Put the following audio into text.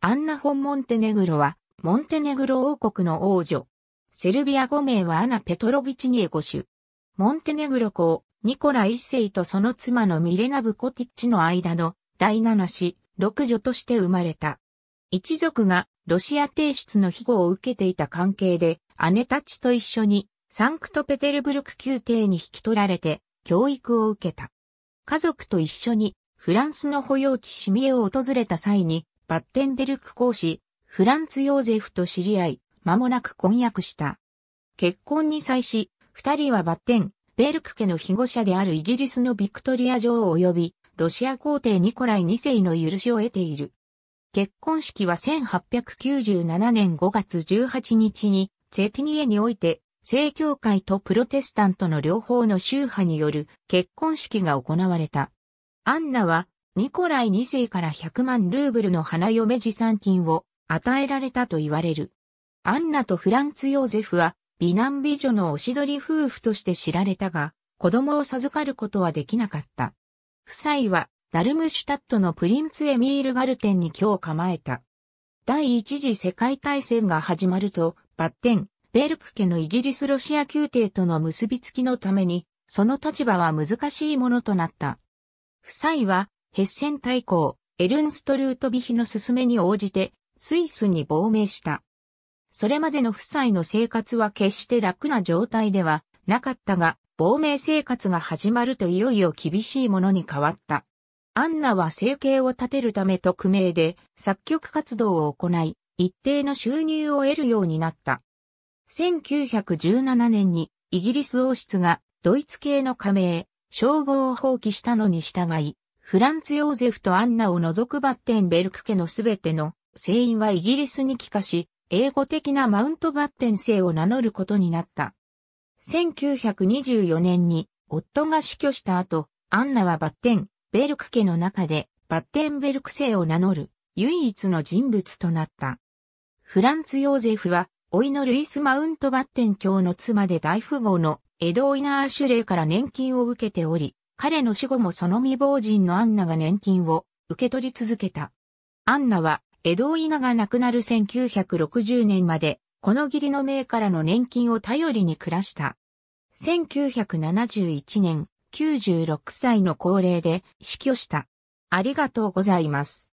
アンナ・フォン・モンテネグロは、モンテネグロ王国の王女。セルビア語名はアナ・ペトロビチニエゴ種。モンテネグロ公、ニコラ一世とその妻のミレナ・ブコティッチの間の第七子、六女として生まれた。一族がロシア帝室の庇護を受けていた関係で、姉たちと一緒にサンクトペテルブルク宮廷に引き取られて教育を受けた。家族と一緒にフランスの保養地シミエを訪れた際にバッテンベルク公使、フランツ・ヨーゼフと知り合い、間もなく婚約した。結婚に際し、二人はバッテン、ベルク家の庇護者であるイギリスのビクトリア女王及び、ロシア皇帝ニコライ2世の許しを得ている。結婚式は1897年5月18日に、セティニエにおいて、正教会とプロテスタントの両方の宗派による結婚式が行われた。アンナはニコライ2世から100万ルーブルの花嫁持参金を与えられたと言われる。アンナとフランツ・ヨーゼフは美男美女のおしどり夫婦として知られたが、子供を授かることはできなかった。夫妻はダルムシュタットのプリンツ・エミール・ガルテンに今日構えた。第一次世界大戦が始まると、バッテン、ベルク家のイギリス・ロシア宮廷との結びつきのために、その立場は難しいものとなった。夫妻はヘッセン大公、エルンストルートビヒの勧めに応じて、スイスに亡命した。それまでの夫妻の生活は決して楽な状態ではなかったが、亡命生活が始まるといよいよ厳しいものに変わった。アンナは生計を立てるため匿名で作曲活動を行い、一定の収入を得るようになった。1917年にイギリス王室がドイツ系の加盟、称号を放棄したのに従い、フランツ・ヨーゼフとアンナを除くバッテンベルク家のすべての聖員はイギリスに帰化し、英語的なマウントバッテン姓を名乗ることになった。1924年に夫が死去した後、アンナはバッテン、ベルク家の中でバッテンベルク姓を名乗る唯一の人物となった。フランツ・ヨーゼフは、老いのルイス・マウントバッテン教の妻で大富豪のエド・オイナー・シュレイから年金を受けており、彼の死後もその未亡人のアンナが年金を受け取り続けた。アンナは、江戸稲が亡くなる1960年まで、この義理の名からの年金を頼りに暮らした。1971年、96歳の高齢で死去した。ありがとうございます。